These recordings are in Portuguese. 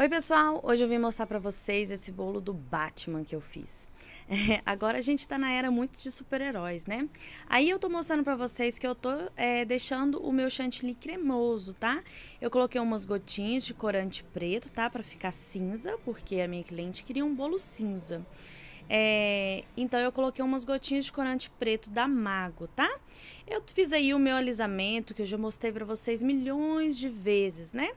Oi, pessoal! Hoje eu vim mostrar para vocês esse bolo do Batman que eu fiz. É, agora a gente tá na era muito de super-heróis, né? Aí eu tô mostrando para vocês que eu tô é, deixando o meu chantilly cremoso, tá? Eu coloquei umas gotinhas de corante preto, tá? Pra ficar cinza, porque a minha cliente queria um bolo cinza. É, então eu coloquei umas gotinhas de corante preto da Mago, tá? Eu fiz aí o meu alisamento, que eu já mostrei para vocês milhões de vezes, né?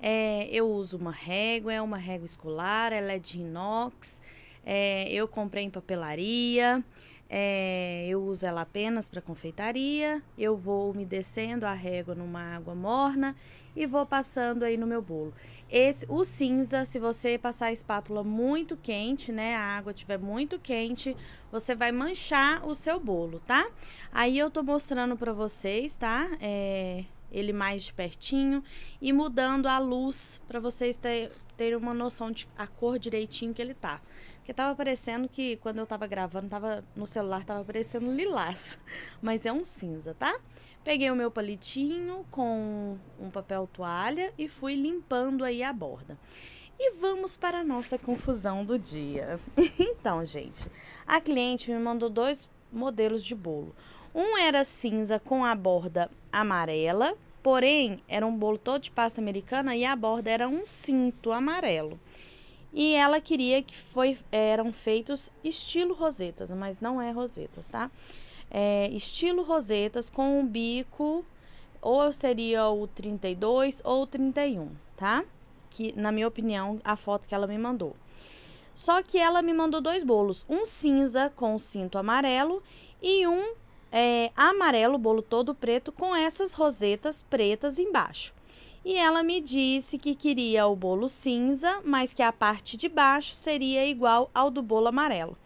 É, eu uso uma régua, é uma régua escolar, ela é de inox, é, eu comprei em papelaria, é, eu uso ela apenas para confeitaria. Eu vou umedecendo a régua numa água morna e vou passando aí no meu bolo. Esse, o cinza, se você passar a espátula muito quente, né, a água tiver muito quente, você vai manchar o seu bolo, tá? Aí eu tô mostrando para vocês, tá? É, ele mais de pertinho e mudando a luz para vocês terem ter uma noção de a cor direitinho que ele tá. Porque tava parecendo que quando eu tava gravando, tava no celular tava parecendo lilás, mas é um cinza, tá? Peguei o meu palitinho com um papel toalha e fui limpando aí a borda. E vamos para a nossa confusão do dia. então, gente, a cliente me mandou dois modelos de bolo. Um era cinza com a borda amarela, porém era um bolo todo de pasta americana e a borda era um cinto amarelo. E ela queria que foi, eram feitos estilo rosetas, mas não é rosetas, tá? É, estilo rosetas com o um bico, ou seria o 32 ou o 31, tá? Que, na minha opinião, a foto que ela me mandou. Só que ela me mandou dois bolos, um cinza com cinto amarelo e um é, amarelo, bolo todo preto, com essas rosetas pretas embaixo. E ela me disse que queria o bolo cinza, mas que a parte de baixo seria igual ao do bolo amarelo.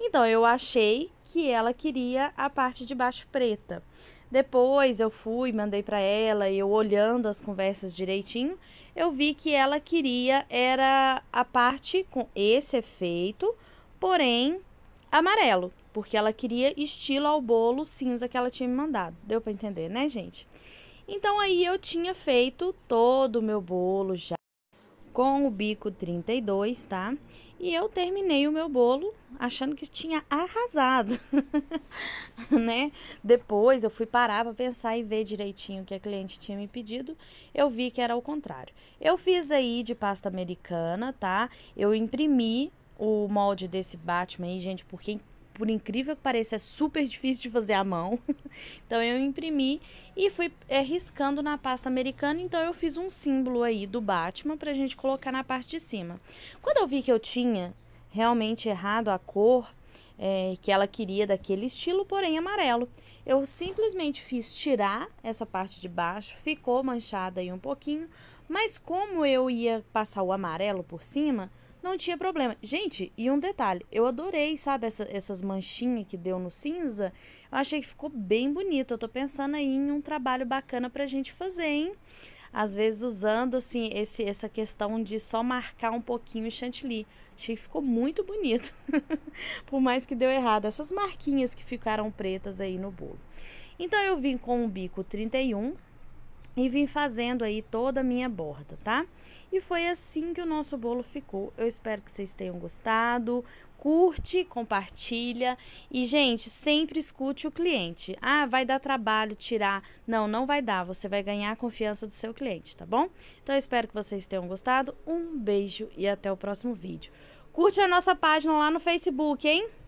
Então eu achei que ela queria a parte de baixo preta. Depois eu fui, mandei para ela e eu olhando as conversas direitinho, eu vi que ela queria era a parte com esse efeito, porém amarelo porque ela queria estilo ao bolo cinza que ela tinha me mandado. Deu para entender, né, gente? Então aí eu tinha feito todo o meu bolo já com o bico 32, tá? E eu terminei o meu bolo achando que tinha arrasado, né? Depois eu fui parar para pensar e ver direitinho o que a cliente tinha me pedido. Eu vi que era o contrário. Eu fiz aí de pasta americana, tá? Eu imprimi o molde desse Batman aí, gente, porque por incrível que pareça, é super difícil de fazer à mão. então eu imprimi e fui é, riscando na pasta americana. Então eu fiz um símbolo aí do Batman pra gente colocar na parte de cima. Quando eu vi que eu tinha realmente errado a cor é, que ela queria daquele estilo, porém amarelo, eu simplesmente fiz tirar essa parte de baixo, ficou manchada aí um pouquinho. Mas como eu ia passar o amarelo por cima, não tinha problema. Gente, e um detalhe, eu adorei, sabe, essa, essas manchinhas que deu no cinza. Eu achei que ficou bem bonito. Eu tô pensando aí em um trabalho bacana pra gente fazer, hein? Às vezes usando, assim, esse, essa questão de só marcar um pouquinho o chantilly. Achei que ficou muito bonito. Por mais que deu errado, essas marquinhas que ficaram pretas aí no bolo. Então eu vim com o bico 31, e vim fazendo aí toda a minha borda, tá? E foi assim que o nosso bolo ficou. Eu espero que vocês tenham gostado. Curte, compartilha e, gente, sempre escute o cliente. Ah, vai dar trabalho tirar. Não, não vai dar. Você vai ganhar a confiança do seu cliente, tá bom? Então, eu espero que vocês tenham gostado. Um beijo e até o próximo vídeo. Curte a nossa página lá no Facebook, hein?